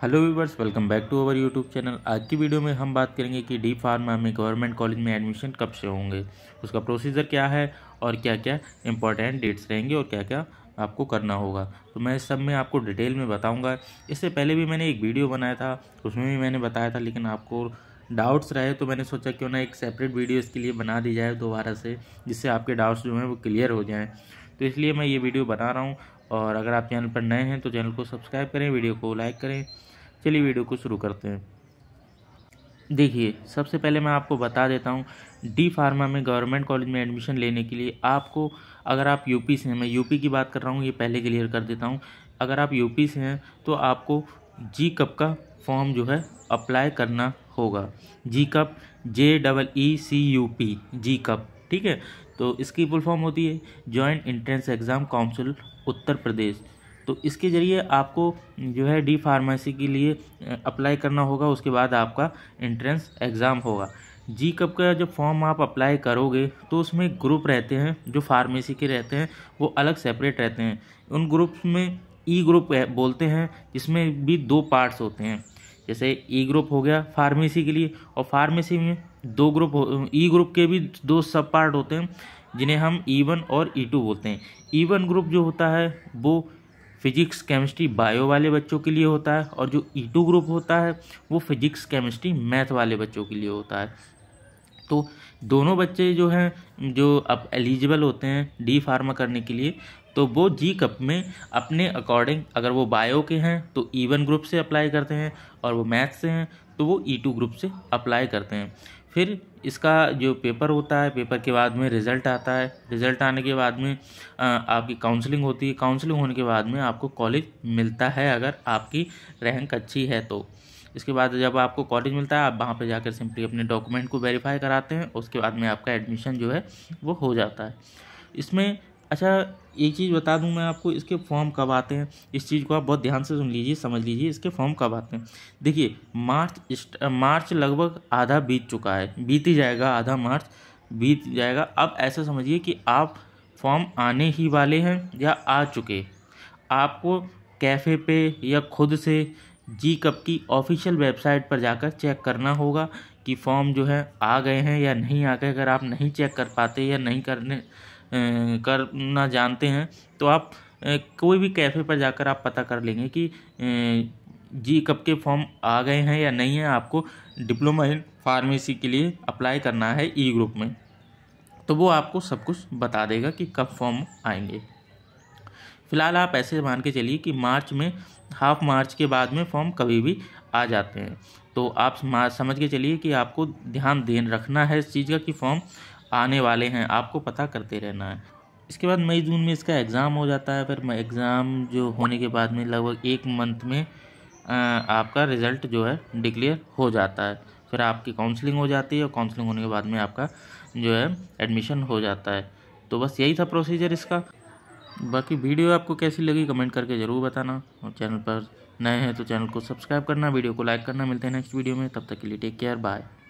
hello viewers welcome back to our YouTube channel आज की video में हम बात करेंगे कि डी फार्मा में गवर्नमेंट कॉलेज में एडमिशन कब से होंगे उसका प्रोसीजर क्या है और क्या क्या इंपॉर्टेंट डेट्स रहेंगे और क्या क्या आपको करना होगा तो मैं सब में आपको डिटेल में बताऊंगा इससे पहले भी मैंने एक वीडियो बनाया था उसमें भी मैंने बताया था लेकिन आपको डाउट्स रहे तो मैंने सोचा क्यों ना एक सेपरेट वीडियो इसके लिए बना दी जाए दोबारा से जिससे आपके डाउट्स जो हैं वो क्लियर हो जाएँ तो इसलिए मैं ये वीडियो बना रहा हूँ और अगर आप चैनल पर नए हैं तो चैनल को सब्सक्राइब करें वीडियो को लाइक करें चलिए वीडियो को शुरू करते हैं देखिए सबसे पहले मैं आपको बता देता हूँ डी फार्मा में गवर्नमेंट कॉलेज में एडमिशन लेने के लिए आपको अगर आप यूपी से हैं मैं यूपी की बात कर रहा हूँ ये पहले क्लियर कर देता हूँ अगर आप यूपी से हैं तो आपको जी कप का फॉर्म जो है अप्लाई करना होगा JEECUP J double E C U P JEECUP ठीक है तो इसकी फुल फॉर्म होती है joint entrance exam council Uttar Pradesh तो इसके ज़रिए आपको जो है डी फार्मेसी के लिए अप्लाई करना होगा उसके बाद आपका एंट्रेंस एग्ज़ाम होगा जी कब का जब फॉर्म आप अप्लाई करोगे तो उसमें ग्रुप रहते हैं जो फार्मेसी के रहते हैं वो अलग सेपरेट रहते हैं उन ग्रुप्स में ई e ग्रुप बोलते हैं जिसमें भी दो पार्ट्स होते हैं जैसे ई e ग्रुप हो गया फार्मेसी के लिए और फार्मेसी में दो ग्रुप ई ग्रुप के भी दो सब पार्ट होते हैं जिन्हें हम ई e वन और ई e टू बोलते हैं ई वन ग्रुप जो होता है वो फिजिक्स केमिस्ट्री बायो वाले बच्चों के लिए होता है और जो ई टू ग्रुप होता है वो फिजिक्स केमिस्ट्री मैथ वाले बच्चों के लिए होता है तो दोनों बच्चे जो हैं जो अब एलिजिबल होते हैं डी फार्मा करने के लिए तो वो जी कप में अपने अकॉर्डिंग अगर वो बायो के हैं तो ई वन ग्रुप से अप्लाई करते हैं और वो मैथ से हैं तो वो ई टू ग्रुप से अप्लाई करते हैं फिर इसका जो पेपर होता है पेपर के बाद में रिज़ल्ट आता है रिज़ल्ट आने के बाद में आपकी काउंसलिंग होती है काउंसलिंग होने के बाद में आपको कॉलेज मिलता है अगर आपकी रैंक अच्छी है तो इसके बाद जब आपको कॉलेज मिलता है आप वहाँ पर जाकर सिंपली अपने डॉक्यूमेंट को वेरीफाई कराते हैं उसके बाद में आपका एडमिशन जो है वो हो जाता है इसमें अच्छा एक चीज़ बता दूं मैं आपको इसके फॉर्म कब आते हैं इस चीज़ को आप बहुत ध्यान से सुन लीजिए समझ लीजिए इसके फॉर्म कब आते हैं देखिए मार्च मार्च लगभग आधा बीत चुका है बीत ही जाएगा आधा मार्च बीत जाएगा अब ऐसा समझिए कि आप फॉर्म आने ही वाले हैं या आ चुके आपको कैफ़े पे या खुद से जी कप की ऑफिशियल वेबसाइट पर जाकर चेक करना होगा कि फॉर्म जो है आ गए हैं या नहीं आ गए अगर आप नहीं चेक कर पाते या नहीं करने करना जानते हैं तो आप कोई भी कैफ़े पर जाकर आप पता कर लेंगे कि जी कब के फॉर्म आ गए हैं या नहीं है आपको डिप्लोमा इन फार्मेसी के लिए अप्लाई करना है ई ग्रुप में तो वो आपको सब कुछ बता देगा कि कब फॉर्म आएंगे फ़िलहाल आप ऐसे मान के चलिए कि मार्च में हाफ मार्च के बाद में फॉर्म कभी भी आ जाते हैं तो आप समझ के चलिए कि आपको ध्यान देन रखना है इस चीज़ का कि फॉर्म आने वाले हैं आपको पता करते रहना है इसके बाद मई जून में इसका एग्ज़ाम हो जाता है फिर एग्ज़ाम जो होने के बाद में लगभग एक मंथ में आपका रिज़ल्ट जो है डिक्लेयर हो जाता है फिर आपकी काउंसलिंग हो जाती है और काउंसलिंग होने के बाद में आपका जो है एडमिशन हो जाता है तो बस यही था प्रोसीजर इसका बाकी वीडियो आपको कैसी लगी कमेंट करके ज़रूर बताना और चैनल पर नए हैं तो चैनल को सब्सक्राइब करना वीडियो को लाइक करना मिलते हैं नेक्स्ट वीडियो में तब तक के लिए टेक केयर बाय